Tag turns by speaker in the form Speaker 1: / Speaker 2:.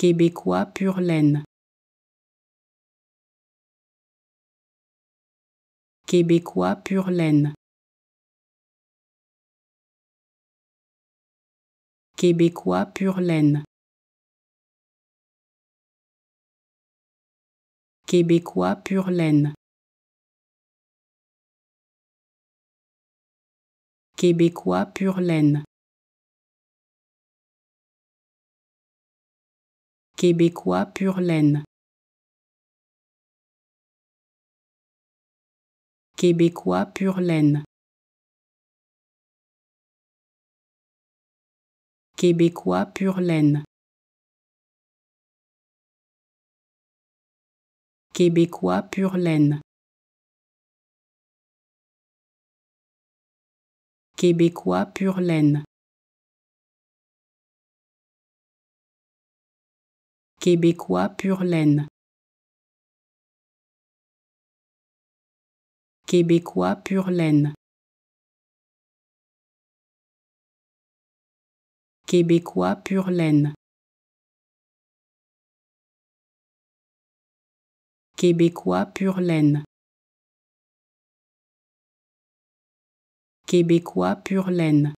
Speaker 1: québécois pur laine. Québécois pur laine. Québécois pur laine. Québécois pur laine. Québécois pur laine. québécois pur laine. Québécois pur laine. Québécois pur laine. Québécois pur laine. Québécois pur laine. Québécois pur laine. Québécois pur laine. Québécois pur laine. Québécois pur laine. Québécois pur laine.